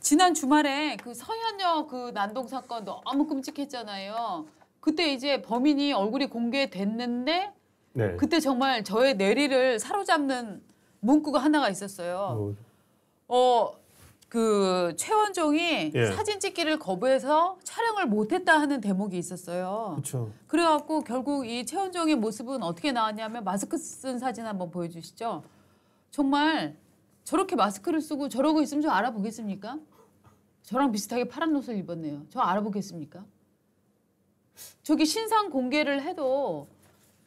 지난 주말에 그서현여그 난동 사건 너무 끔찍했잖아요. 그때 이제 범인이 얼굴이 공개됐는데 네. 그때 정말 저의 내리를 사로잡는 문구가 하나가 있었어요. 뭐. 어, 그 최원종이 예. 사진 찍기를 거부해서 촬영을 못했다 하는 대목이 있었어요. 그쵸. 그래갖고 결국 이 최원종의 모습은 어떻게 나왔냐면 마스크 쓴 사진 한번 보여주시죠. 정말 저렇게 마스크를 쓰고 저러고 있으면 좀 알아보겠습니까? 저랑 비슷하게 파란 옷을 입었네요. 저 알아보겠습니까? 저기 신상 공개를 해도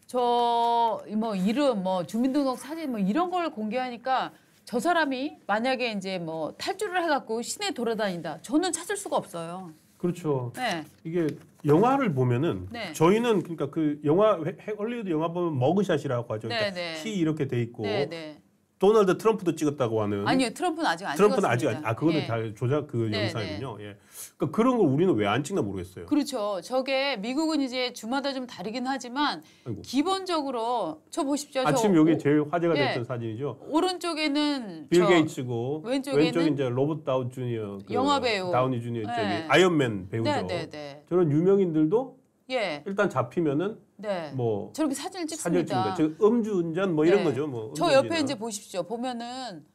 저 뭐 이름 뭐 주민등록 사진 뭐 이런 걸 공개하니까 저 사람이 만약에 이제 뭐 탈주를 해갖고 시내 돌아다닌다 저는 찾을 수가 없어요. 그렇죠. 네. 이게 영화를 보면은 네. 저희는 그러니까 그 영화 헐리우드 영화 보면 머그샷이라고 하죠. 그러니까 키 네, 네. 이렇게 돼 있고 네, 네. 도널드 트럼프도 찍었다고 하는 아니요 트럼프는 아직 안 트럼프는 찍었습니다. 아직 아 그거는 예. 다 조작 그 네, 영상이군요. 네. 예. 그러니까 그런 걸 우리는 왜 안 찍나 모르겠어요. 그렇죠. 저게 미국은 이제 주마다 좀 다르긴 하지만 아이고. 기본적으로 저 보십시오. 아침 여기 제일 화제가 예. 됐던 사진이죠. 오른쪽에는 빌 게이츠고 왼쪽에는 왼쪽 이제 로버 다운 주니어 그 영화 배우 다운이 주니어 예. 저기 아이언맨 배우죠. 네, 네, 네. 저런 유명인들도 예. 일단 잡히면은 네. 뭐 저렇게 사진을 찍습니다. 찍는 거. 즉 음주운전 뭐 이런 네. 거죠. 뭐저 음주운전이나. 이제 보십시오. 보면은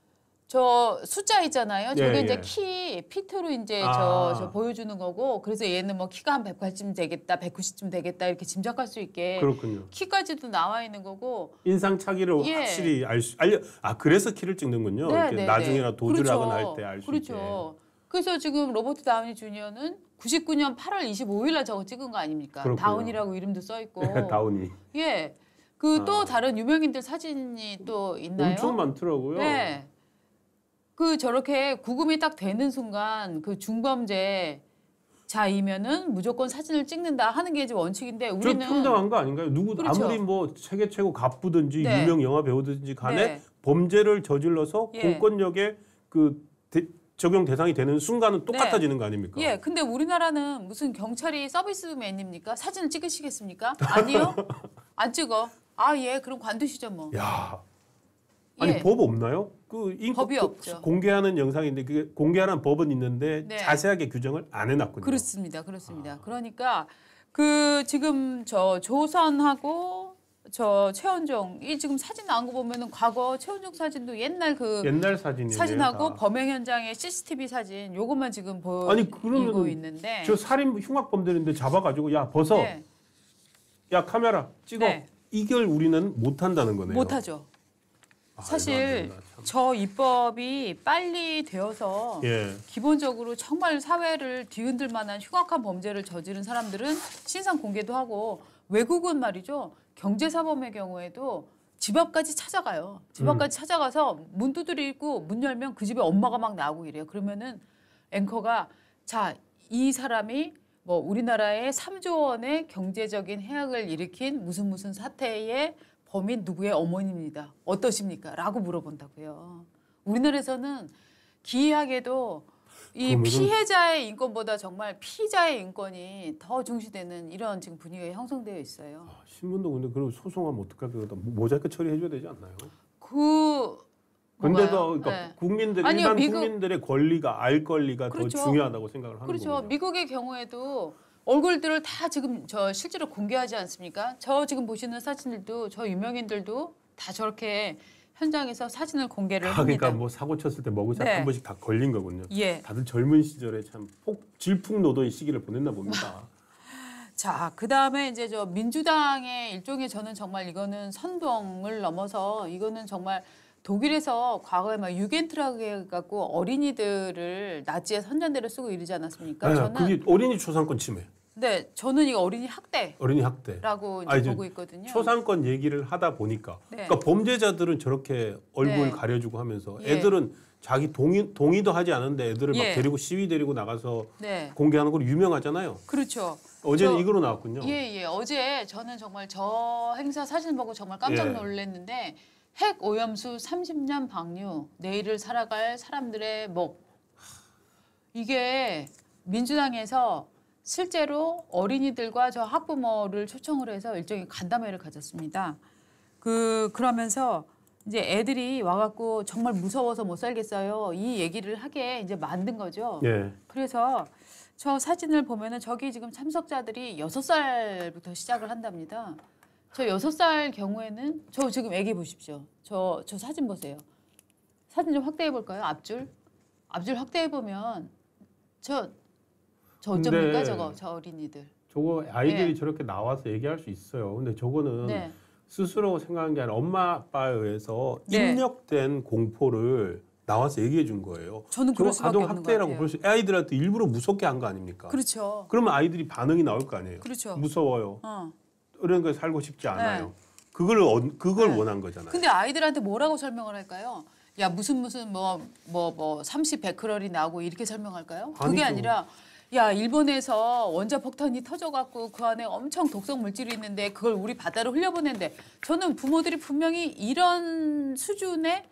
저 숫자 있잖아요. 저게 예, 이제 예. 키 피트로 이제 아. 저, 보여주는 거고 그래서 얘는 뭐 키가 한 180쯤 되겠다, 190쯤 되겠다 이렇게 짐작할 수 있게 그렇군요. 키까지도 나와 있는 거고 인상착의를 예. 확실히 알 수, 알려 아 그래서 키를 찍는군요. 네, 이렇게 네, 네. 나중에나 네. 도주를 그렇죠. 하거나 할 때 알 수있 그렇죠. 그래서 지금 로버트 다운이 주니어는 99년 8월 25일 날 저거 찍은 거 아닙니까? 그렇군요. 다운이라고 이름도 써 있고. 다운이. 예. 그또 아. 다른 유명인들 사진이 또 있나요? 엄청 많더라고요. 네. 그 저렇게 구금이 딱 되는 순간 그 중범죄 자이면은 무조건 사진을 찍는다 하는 게 이제 원칙인데 우리는 평등한 거 아닌가요? 누구 그렇죠. 아무리 뭐 세계 최고 가부든지 네. 유명 영화 배우든지 간에 네. 범죄를 저질러서 예. 공권력에 그 적용 대상이 되는 순간은 네. 똑같아지는 네. 거 아닙니까? 예, 근데 우리나라는 무슨 경찰이 서비스맨입니까? 사진을 찍으시겠습니까? 아니요, 안 찍어. 아 예, 그럼 관두시죠 뭐. 야, 아니 예. 법 없나요? 그 인, 법이 그 없죠. 공개하는 영상인데 그 공개하는 법은 있는데 네. 자세하게 규정을 안 해놨군요. 그렇습니다, 그렇습니다. 아. 그러니까 그 지금 저 조선하고 저 최원종이 지금 사진 나온 거 보면은 과거 최원종 사진도 옛날 그 옛날 사진이네요, 사진하고 다. 범행 현장의 CCTV 사진 요것만 지금 보이고 있는데 저 살인 흉악범들인데 잡아가지고 야 벗어 네. 야 카메라 찍어 네. 이걸 우리는 못 한다는 거네요. 못 하죠. 아, 사실 저 입법이 빨리 되어서 예. 기본적으로 정말 사회를 뒤흔들 만한 흉악한 범죄를 저지른 사람들은 신상 공개도 하고 외국은 말이죠 경제사범의 경우에도 집 앞까지 찾아가요. 집 음. 앞까지 음. 찾아가서 문 두드리고 문 열면 그 집에 엄마가 막 나오고 이래요. 그러면은 앵커가 자 이 사람이 뭐 우리나라의 3조 원의 경제적인 해악을 일으킨 무슨 무슨 사태에 범인 누구의 어머니입니다. 어떠십니까? 라고 물어본다고요. 우리나라에서는 기이하게도 이 피해자의 인권보다 정말 피자의 인권이 더 중시되는 이런 지금 분위기가 형성되어 있어요. 아, 신문도 근데 그럼 소송하면 어떡할까? 모자이크 처리해줘야 되지 않나요? 그 근데도 그러니까 네. 국민들 아니요, 일반 미국... 국민들의 권리가 알 권리가 그렇죠. 더 중요하다고 생각을 하는 거죠. 그렇죠. 거군요. 미국의 경우에도 얼굴들을 다 지금 저 실제로 공개하지 않습니까? 저 지금 보시는 사진들도 저 유명인들도 다 저렇게 현장에서 사진을 공개를 아, 니까 그러니까 합니다. 그러니까 뭐 사고 쳤을 때 머구샷 네. 한 번씩 다 걸린 거군요. 예. 다들 젊은 시절에 참 폭, 질풍노도의 시기를 보냈나 봅니다. 자, 그 다음에 이제 저 민주당의 일종의 저는 정말 이거는 선동을 넘어서 이거는 정말 독일에서 과거에 막 유겐트라고 해갖고 어린이들을 나치의 선전대를 쓰고 이러지 않았습니까? 아 저는 그게 어린이 초상권 침해. 네, 저는 이거 어린이 학대. 어린이 학대라고 이제, 아, 보고 있거든요. 초상권 얘기를 하다 보니까 네. 그러니까 범죄자들은 저렇게 얼굴 네. 가려주고 하면서 예. 애들은 자기 동의 동의도 하지 않은데 애들을 예. 막 데리고 시위 데리고 나가서 네. 공개하는 걸 유명하잖아요. 그렇죠. 어제는 저, 이거로 나왔군요. 예, 예. 어제 저는 정말 저 행사 사진 보고 정말 깜짝 예. 놀랐는데 예. 핵 오염수 30년 방류, 내일을 살아갈 사람들의 목. 이게 민주당에서 실제로 어린이들과 저 학부모를 초청을 해서 일종의 간담회를 가졌습니다. 그 그러면서 이제 애들이 와갖고 정말 무서워서 못 살겠어요 이 얘기를 하게 이제 만든 거죠. 예. 그래서 저 사진을 보면은 저기 지금 참석자들이 여섯 살부터 시작을 한답니다. 저 여섯 살 경우에는 저 지금 애기 보십시오. 저 저 사진 보세요. 사진 좀 확대해 볼까요? 앞줄 앞줄 확대해 보면 저 저어점니까 저거 저 어린이들. 저거 아이들이 네. 저렇게 나와서 얘기할 수 있어요. 근데 저거는 네. 스스로 생각한 게 아니라 엄마 아빠에 의해서 네. 입력된 공포를 나와서 얘기해 준 거예요. 저는 그런수 아동 학대라고 볼 수. 아이들한테 일부러 무섭게 한 거 아닙니까? 그렇죠. 그러면 아이들이 반응이 나올 거 아니에요. 그렇죠. 무서워요. 어. 이런 거 살고 싶지 네. 않아요. 그걸 그걸 네. 원한 거잖아요. 근데 아이들한테 뭐라고 설명을 할까요? 야 무슨 무슨 뭐 뭐뭐 뭐, 뭐, 30, 1크럴이 나고 이렇게 설명할까요? 아니죠. 그게 아니라 야 일본에서 원자 폭탄이 터져갖고 그 안에 엄청 독성 물질이 있는데 그걸 우리 바다로 흘려보낸데 저는 부모들이 분명히 이런 수준의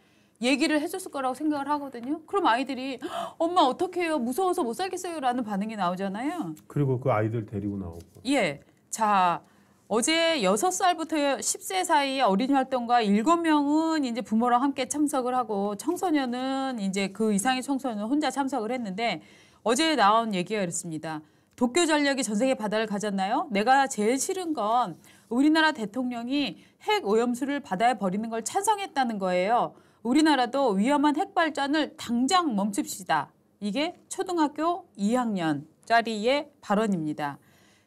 얘기를 해줬을 거라고 생각을 하거든요. 그럼 아이들이 엄마 어떡해요 무서워서 못 살겠어요라는 반응이 나오잖아요. 그리고 그 아이들 데리고 나오고. 예, 자. 어제 여섯 살부터 십 세 사이의 어린이 활동가 일곱 명은 이제 부모랑 함께 참석을 하고 청소년은 이제 그 이상의 청소년은 혼자 참석을 했는데 어제 나온 얘기가 이렇습니다. 도쿄 전략이 전 세계 바다를 가졌나요? 내가 제일 싫은 건 우리나라 대통령이 핵 오염수를 바다에 버리는 걸 찬성했다는 거예요. 우리나라도 위험한 핵 발전을 당장 멈춥시다. 이게 초등학교 2학년짜리의 발언입니다.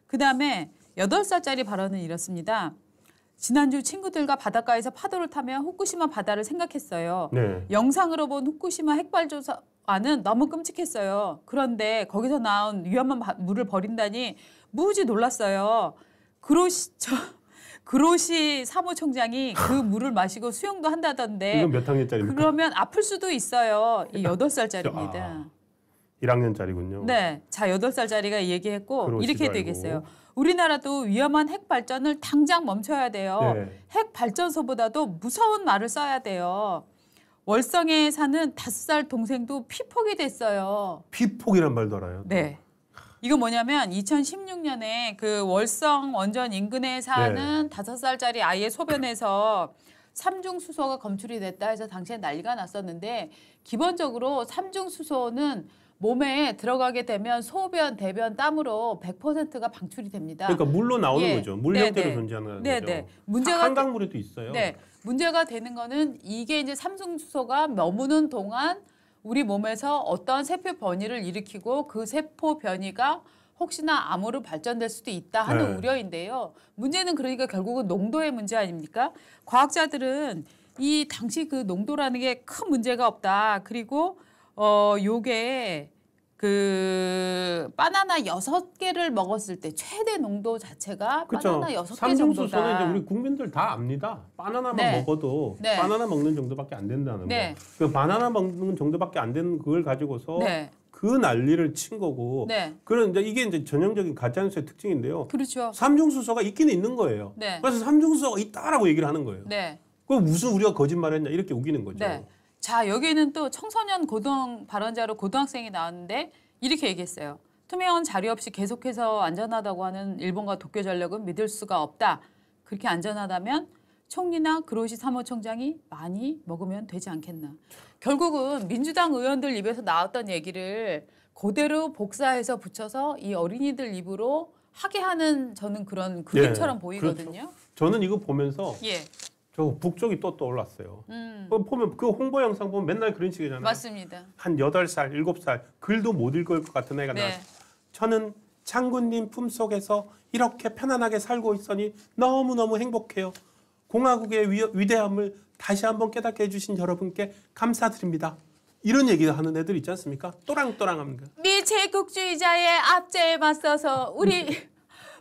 그 다음에 8살짜리 발언은 이렇습니다. 지난주 친구들과 바닷가에서 파도를 타며 후쿠시마 바다를 생각했어요. 네. 영상으로 본 후쿠시마 핵발전사 아는 너무 끔찍했어요. 그런데 거기서 나온 위험한 물을 버린다니 무지 놀랐어요. 그로시 저 그로시 사무총장이 그 물을 마시고 수영도 한다던데 이건 몇 학년짜리입니까? 그러면 아플 수도 있어요. 이8 살짜리입니다. 아, 1학년짜리군요. 네. 자, 8 살짜리가 얘기했고 이렇게 알고. 되겠어요. 우리나라도 위험한 핵 발전을 당장 멈춰야 돼요. 네. 핵 발전소보다도 무서운 말을 써야 돼요. 월성에 사는 다섯 살 동생도 피폭이 됐어요. 피폭이란 말도 알아요? 네. 이건 뭐냐면 2016년에 그 월성 원전 인근에 사는 네. 다섯 네. 살짜리 아이의 소변에서 삼중 수소가 검출이 됐다 해서 당시에 난리가 났었는데 기본적으로 삼중 수소는 몸에 들어가게 되면 소변, 대변, 땀으로 100%가 방출이 됩니다. 그러니까 물로 나오는 예. 거죠. 물역대로 네, 네. 존재하는 네네. 거죠. 네. 문제가 한강물에도 있어요. 네. 문제가 되는 거는 이게 이제 삼중수소가 머무는 동안 우리 몸에서 어떠한 세포 변이를 일으키고 그 세포 변이가 혹시나 암으로 발전될 수도 있다 하는 네. 우려인데요. 문제는 그러니까 결국은 농도의 문제 아닙니까? 과학자들은 이 당시 그 농도라는 게 큰 문제가 없다. 그리고 어 요게 그 바나나 여섯 개를 먹었을 때 최대 농도 자체가 그쵸. 바나나 여섯 개 정도다. 삼중수소는 이제 우리 국민들 다 압니다. 바나나만 네. 먹어도 네. 바나나 먹는 정도밖에 안 된다는 네. 거. 그 바나나 먹는 정도밖에 안 되는 그걸 가지고서 네. 그 난리를 친 거고. 네. 그런 이제 이게 이제 전형적인 가짜뉴스의 특징인데요. 그렇죠. 삼중수소가 있기는 있는 거예요. 네. 그래서 삼중수소가 있다라고 얘기를 하는 거예요. 그 무슨 우리가 거짓말했냐 이렇게 우기는 거죠. 자 여기에는 또 청소년 고등 발언자로 고등학생이 나왔는데 이렇게 얘기했어요. 투명한 자료 없이 계속해서 안전하다고 하는 일본과 도쿄 전력은 믿을 수가 없다. 그렇게 안전하다면 총리나 그로시 사무총장이 많이 먹으면 되지 않겠나. 결국은 민주당 의원들 입에서 나왔던 얘기를 그대로 복사해서 붙여서 이 어린이들 입으로 하게 하는 저는 그런 그림처럼 예, 그렇죠. 보이거든요. 그렇죠. 저는 이거 보면서 예. 저 북쪽이 또떠 올랐어요. 음. 보면 그 홍보 영상 보면 맨날 그런 식이잖아요. 맞습니다. 한 8살, 7살 글도 못 읽을 것 같은 애가 네. 나왔어 저는 장군님 품속에서 이렇게 편안하게 살고 있으니 너무너무 행복해요. 공화국의 위, 위대함을 다시 한번 깨닫게 해주신 여러분께 감사드립니다. 이런 얘기를 하는 애들 있지 않습니까? 또랑또랑합니다. 미제국주의자의 압제에 맞서서 우리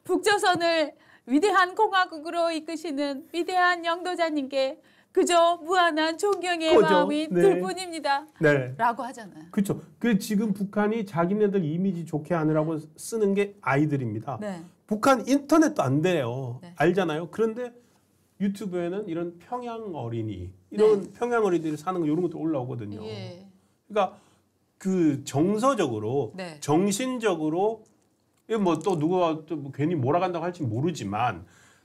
북조선을 위대한 공화국으로 이끄시는 위대한 영도자님께 그저 무한한 존경의 그죠. 마음이 네. 들 뿐입니다. 네. 라고 하잖아요. 그렇죠. 그 지금 북한이 자기네들 이미지 좋게 하느라고 쓰는 게 아이들입니다. 네. 북한 인터넷도 안 돼요. 네. 알잖아요. 그런데 유튜브에는 이런 평양 어린이 네. 이런 평양 어린이들이 사는 거 이런 것도 올라오거든요. 예. 그러니까 그 정서적으로 네. 정신적으로 이뭐또 누가 또 뭐 괜히 몰아간다고 할지 모르지만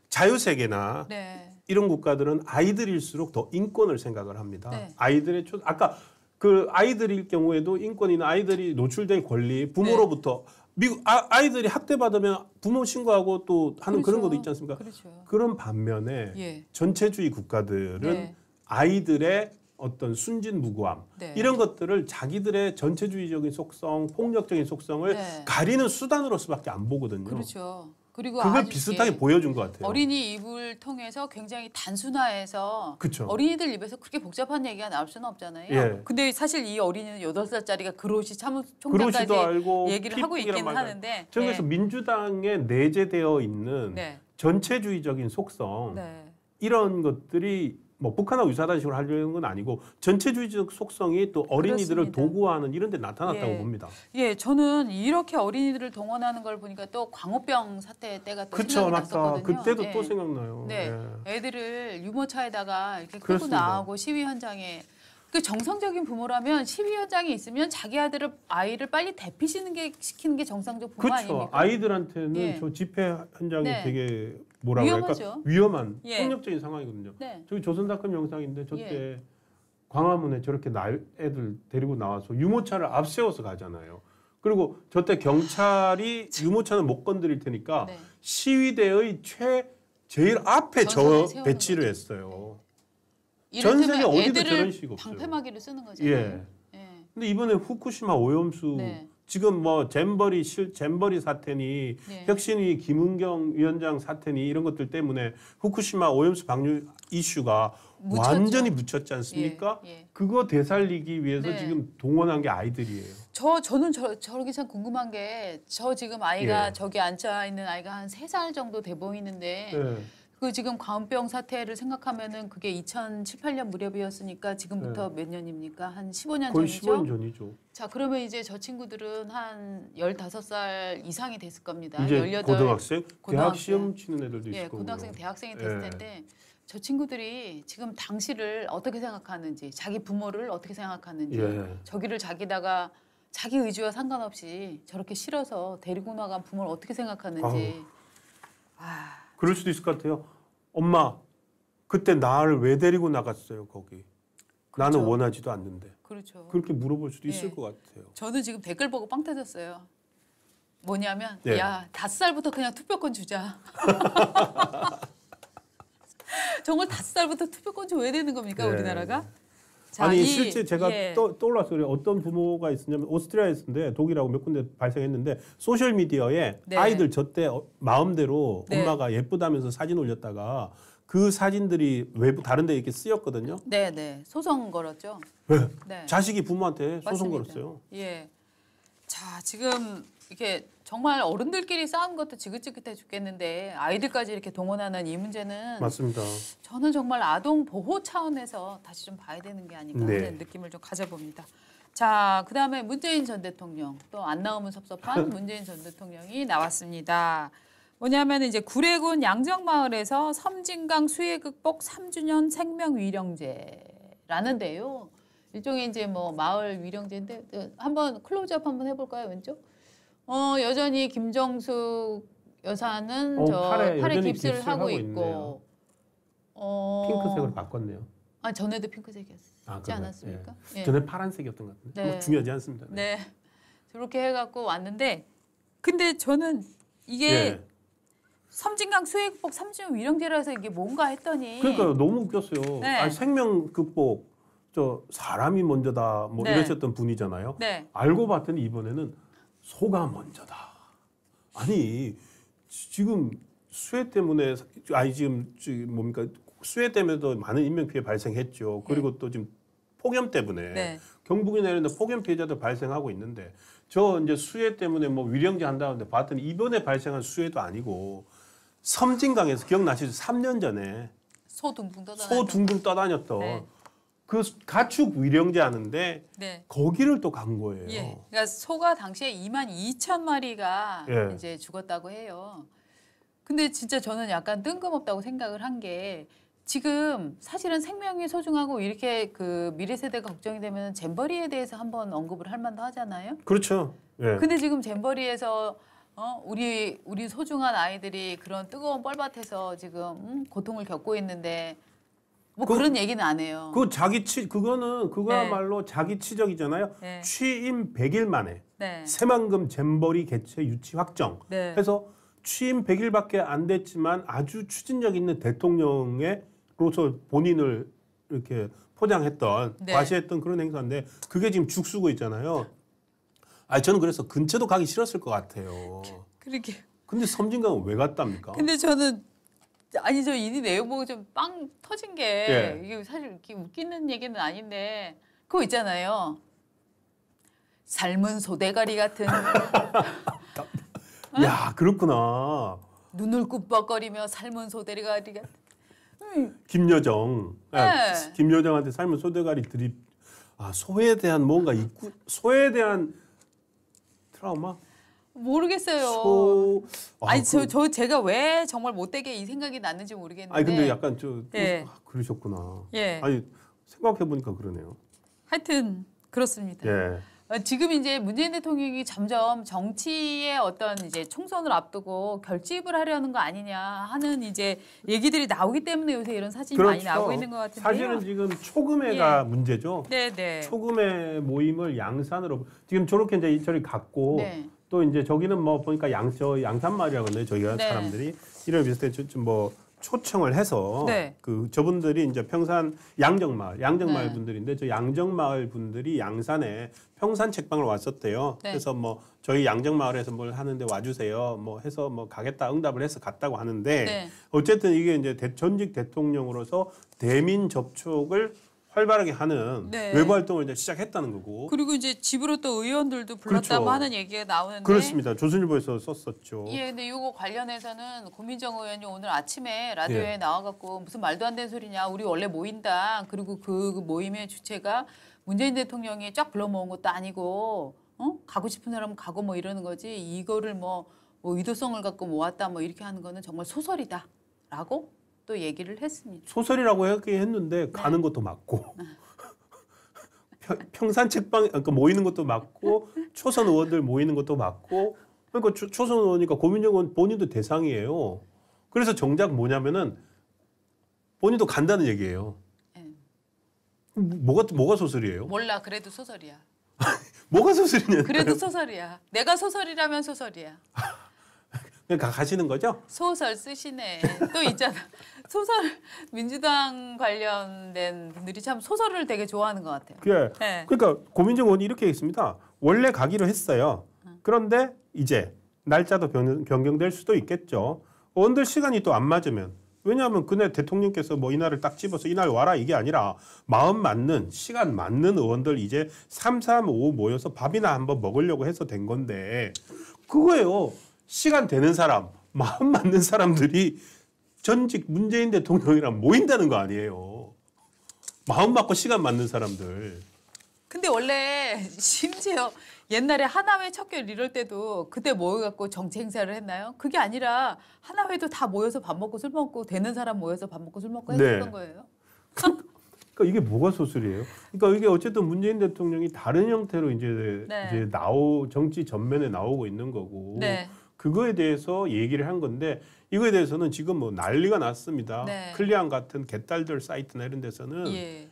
자유세계나 네. 이런 국가들은 아이들일수록 더 인권을 생각을 합니다. 네. 아이들의 초 아까 그 아이들일 경우에도 인권이나 아이들이 노출된 권리 부모로부터 네. 미국 아, 아 이들이 학대받으면 부모 신고하고 또 하는 그렇죠. 그런 것도 있지 않습니까? 그렇죠. 그런 반면에 예. 전체주의 국가들은 네. 아이들의 어떤 순진무구함 네. 이런 것들을 자기들의 전체주의적인 속성, 폭력적인 속성을 네. 가리는 수단으로 수밖에 안 보거든요. 그렇죠. 그리고 그걸 비슷하게 보여준 것 같아요. 어린이 입을 통해서 굉장히 단순화해서 그쵸. 어린이들 입에서 그렇게 복잡한 얘기가 나올 수는 없잖아요. 예. 근데 사실 이 어린이는 여 살짜리가 그로시 참총장까지 얘기를 하고 있긴 하는데 그래서 네. 예. 민주당에 내재되어 있는 네. 전체주의적인 속성 네. 이런 것들이 뭐 북한하고 유사한 식으로 하려는 건 아니고 전체주의적 속성이 또 어린이들을 그렇습니다. 도구화하는 이런 데 나타났다고 예. 봅니다. 예, 저는 이렇게 어린이들을 동원하는 걸 보니까 또 광우병 사태 때가 또 그쵸, 생각이 맞다. 났었거든요. 그때도 예. 또 생각나요. 네, 예. 애들을 유모차에다가 이렇게 끌고 나가고 시위 현장에 그 정상적인 부모라면 시위 현장에 있으면 자기 아들을 아이를 빨리 대피시는 게 시키는 게 정상적 부모 그쵸. 아닙니까? 아이들한테는 예. 저 집회 현장이 네. 되게 뭐라고 할까 위험한 예. 폭력적인 상황이거든요. 네. 저기 조선닷컴 영상인데 저때 예. 광화문에 저렇게 날 애들 데리고 나와서 유모차를 앞세워서 가잖아요. 그리고 저때 경찰이 유모차는 못 건드릴 테니까 네. 시위대의 최 제일 앞에 저 배치를 거죠. 했어요. 네. 전 세계 어디도 저런 식 없어요. 방패막이를 쓰는 거잖 예. 예. 근데 이번에 후쿠시마 오염수 네. 지금 뭐 잼버리 실 잼버리 사태니 네. 혁신위 김은경 위원장 사태니 이런 것들 때문에 후쿠시마 오염수 방류 이슈가 묻혔죠. 완전히 묻혔지 않습니까? 예, 예. 그거 되살리기 위해서 네. 지금 동원한 게 아이들이에요. 저 저는 저 저렇게 참 궁금한 게 저 지금 아이가 예. 저기 앉아 있는 아이가 한세살 정도 돼 보이는데 네. 그 지금 광우병 사태를 생각하면은 그게 2018년 무렵이었으니까 지금부터 네. 몇 년입니까? 한 15년 거의 전이죠. 15년 전이죠. 자, 그러면 이제 저 친구들은 한 15살 이상이 됐을 겁니다. 이제 18, 고등학생? 고등학생? 대학 시험 치는 애들도 예, 있을 거고. 고등학생, 대학생이 예. 됐을 예. 텐데 저 친구들이 지금 당시를 어떻게 생각하는지, 자기 부모를 어떻게 생각하는지, 예. 저기를 자기다가 자기 의지와 상관없이 저렇게 싫어서 데리고 나간 부모를 어떻게 생각하는지. 아. 그럴 수도 있을 것 같아요. 엄마 그때 나를 왜 데리고 나갔어요 거기? 그렇죠. 나는 원하지도 않는데. 그렇죠. 그렇게 물어볼 수도 네. 있을 것 같아요. 저는 지금 댓글 보고 빵 터졌어요. 뭐냐면 네. 야 다섯 살부터 그냥 투표권 주자. 정말 다섯 살부터 투표권 주왜 되는 겁니까 네. 우리나라가? 자, 아니 이, 실제 제가 예. 떠, 올랐어요 어떤 부모가 있었냐면 오스트리아에서데 독일하고 몇 군데 발생했는데 소셜 미디어에 네. 아이들 저때 어, 마음대로 네. 엄마가 예쁘다면서 사진 올렸다가 그 사진들이 외부 다른 데 이렇게 쓰였거든요. 네, 네. 소송 걸었죠. 네. 네. 자식이 부모한테 소송 맞습니다. 걸었어요. 예. 자, 지금 이게 정말 어른들끼리 싸운 것도 지긋지긋해 죽겠는데 아이들까지 이렇게 동원하는 이 문제는 맞습니다. 저는 정말 아동 보호 차원에서 다시 좀 봐야 되는 게 아닌가 네. 하는 느낌을 좀 가져봅니다. 자, 그다음에 문재인 전 대통령 또 안 나오면 섭섭한 문재인 전 대통령이 나왔습니다. 뭐냐면 이제 구례군 양정마을에서 섬진강 수해 극복 3주년 생명 위령제라는데요. 일종의 이제 뭐 마을 위령제인데 네, 한번 클로즈업 한번 해볼까요 왼쪽? 어 여전히 김정숙 여사는 어, 저 팔에, 팔에 깁스를, 하고, 하고 있고 어... 핑크색으로 바꿨네요. 아 전에도 핑크색이었지 아, 않았습니까? 네. 예. 전에 파란색이었던 것 같은데 뭐 네. 중요하지 않습니다. 네. 네. 저렇게 해갖고 왔는데 근데 저는 이게 예. 섬진강 수해극복 3중 위령제라서 이게 뭔가 했더니 그러니까 너무 웃겼어요. 네. 아니, 생명 극복 저 사람이 먼저다 뭐 네. 이러셨던 분이잖아요. 네. 알고 봤더니 이번에는 소가 먼저다. 아니 지금 수해 때문에 아니 지금, 뭡니까 수해 때문에도 많은 인명 피해 발생했죠. 네. 그리고 또 지금 폭염 때문에 네. 경북이 내리는 폭염 피해자도 발생하고 있는데 저 이제 수해 때문에 뭐 위령제 한다는데 봤더니 이번에 발생한 수해도 아니고 섬진강에서 기억나시죠? 3년 전에 소 둥둥 떠다녔던, 소 둥둥 떠다녔던 네. 그 가축 위령제 하는데 네. 거기를 또 간 거예요. 예. 그러니까 소가 당시에 2만 2천 마리가 예. 이제 죽었다고 해요. 근데 진짜 저는 약간 뜬금없다고 생각을 한 게 지금 사실은 생명이 소중하고 이렇게 그 미래 세대가 걱정이 되면 잼버리에 대해서 한번 언급을 할 만도 하잖아요. 그렇죠. 예. 근데 지금 잼버리에서 어 우리 우리 소중한 아이들이 그런 뜨거운 뻘밭에서 지금 음, 고통을 겪고 있는데 뭐 그, 런 얘기는 안 해요. 그 자기 취 그거는 그거야말로 네. 자기 취적이잖아요. 네. 취임 100일 만에 네. 새만금 잼버리 개최 유치 확정. 네. 해서 취임 100일밖에 안 됐지만 아주 추진력 있는 대통령의로서 본인을 이렇게 포장했던 네. 과시했던 그런 행사인데 그게 지금 죽쓰고 있잖아요. 아 저는 그래서 근처도 가기 싫었을 것 같아요. 그러게. 근데 섬진강은 왜 갔답니까? 근데 저는 아니 저이 내용 보고 좀 빵 터진 게 예. 이게 사실 이렇게 웃기는 얘기는 아닌데 그거 있잖아요. 삶은 소대가리 같은. 야 그렇구나. 눈을 굽벅거리며 삶은 소대가리 같은. 음. 김여정. 아, 네. 김여정한테 삶은 소대가리 드립. 아 소에 대한 뭔가 있고 소에 대한 트라우마? 모르겠어요. 소... 아, 아니 그... 저, 저 제가 왜 정말 못되게 이 생각이 났는지 모르겠는데. 아니 근데 약간 저 예. 아, 그러셨구나. 예. 아니 생각해 보니까 그러네요. 하여튼 그렇습니다. 예. 어, 지금 이제 문재인 대통령이 점점 정치의 어떤 이제 총선을 앞두고 결집을 하려는 거 아니냐 하는 이제 얘기들이 나오기 때문에 요새 이런 사진이 그렇죠. 많이 나오고 있는 것같은데 사실은 지금 초금회가 예. 문제죠. 네네. 네. 초금회 모임을 양산으로 지금 저렇게 이제 저리 갖고 네. 또 이제 저기는 뭐 보니까 양저 양산마을이라고 하는데 저희가 네. 사람들이 이런 비슷해 좀뭐 초청을 해서 네. 그 저분들이 이제 평산 양정마을 양정마을 네. 분들인데 저 양정마을 분들이 양산에 평산 책방을 왔었대요. 네. 그래서 뭐 저희 양정마을에서 뭘 하는데 와주세요. 뭐 해서 뭐 가겠다 응답을 해서 갔다고 하는데 네. 어쨌든 이게 이제 대, 전직 대통령으로서 대민 접촉을 활발하게 하는 네. 외부 활동을 이제 시작했다는 거고. 그리고 이제 집으로 또 의원들도 불렀다고 그렇죠. 하는 얘기가 나오는데. 그렇습니다. 조선일보에서 썼었죠. 예, 근데 이거 관련해서는 고민정 의원이 오늘 아침에 라디오에 예. 나와갖고 무슨 말도 안 되는 소리냐. 우리 원래 모인다. 그리고 그, 그 모임의 주체가 문재인 대통령이 쫙 불러 모은 것도 아니고, 어? 가고 싶은 사람은 가고 뭐 이러는 거지. 이거를 뭐, 뭐 의도성을 갖고 모았다 뭐 이렇게 하는 거는 정말 소설이다. 라고 또 얘기를 했습니다. 소설이라고 했는데 네. 가는 것도 맞고 아. 평산 책방 그러니까 모이는 것도 맞고 초선 의원들 모이는 것도 맞고 그러니까 초, 초선 의원이니까 고민정 의원 본인도 대상이에요. 그래서 정작 뭐냐면은 본인도 간다는 얘기예요. 네. 뭐가 뭐가 소설이에요? 몰라. 그래도 소설이야. 뭐가 소설이냐? 그래도 소설이야. 내가 소설이라면 소설이야. 그러 가시는 거죠? 소설 쓰시네. 또 있잖아. 소설 민주당 관련된 분들이 참 소설을 되게 좋아하는 것 같아요. 예. 네. 그러니까 고민정 의원이 이렇게 있습니다. 원래 가기로 했어요. 그런데 이제 날짜도 변, 경될 수도 있겠죠. 원들 시간이 또 안 맞으면 왜냐하면 그날 대통령께서 뭐 이날을 딱 집어서 이날 와라 이게 아니라 마음 맞는 시간 맞는 의원들 이제 삼삼오 모여서 밥이나 한번 먹으려고 해서 된 건데 그거예요. 시간 되는 사람, 마음 맞는 사람들이 전직 문재인 대통령이랑 모인다는 거 아니에요. 마음 맞고 시간 맞는 사람들. 근데 원래 심지어 옛날에 하나회 척결 이럴 때도 그때 모여갖고 정치 행사를 했나요? 그게 아니라 하나회도 다 모여서 밥 먹고 술 먹고 되는 사람 모여서 밥 먹고 술 먹고 네. 했었던 네. 거예요. 그러니까 이게 뭐가 소설이에요 그러니까 이게 어쨌든 문재인 대통령이 다른 형태로 이제 네. 이제 나오 정치 전면에 나오고 있는 거고. 네. 그거에 대해서 얘기를 한 건데 이거에 대해서는 지금 뭐 난리가 났습니다. 네. 클리앙 같은 개딸들 사이트나 이런 데서는 예.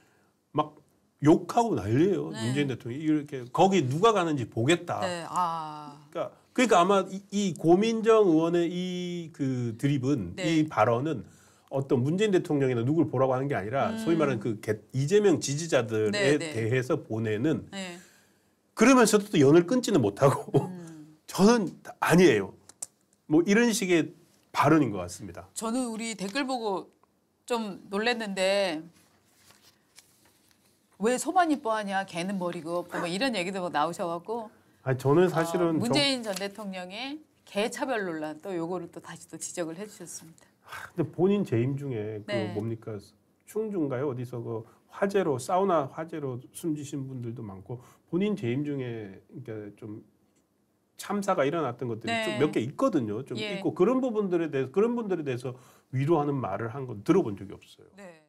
막 욕하고 난리예요. 네. 문재인 대통령이 이렇게 거기 누가 가는지 보겠다. 네. 아. 그러니까 그러니까 아마 이, 이 고민정 의원의 이 그 드립은 네. 이 발언은 어떤 문재인 대통령이나 누굴 보라고 하는 게 아니라 음. 소위 말하는 그 개, 이재명 지지자들에 네, 네. 대해서 보내는 네. 그러면서도 또 연을 끊지는 못하고 음. 저는 아니에요. 뭐 이런 식의 발언인 것 같습니다. 저는 우리 댓글 보고 좀 놀랐는데 왜 소만 이뻐하냐 걔는 머리고 없고 뭐 이런 얘기도 나오셔갖고 아 저는 사실은 어, 문재인 전 대통령의 개차별 논란 또 요거를 또 다시 또 지적을 해주셨습니다. 아, 근데 본인 재임 중에 그 네. 뭡니까 충주가요 어디서 그 화재로 사우나 화재로 숨지신 분들도 많고 본인 재임 중에 그러니까 좀 참사가 일어났던 것들이 네. 좀몇 개 있거든요. 좀 예. 있고 그런 부분들에 대해서 그런 분들에 대해서 위로하는 말을 한 건 들어본 적이 없어요. 네.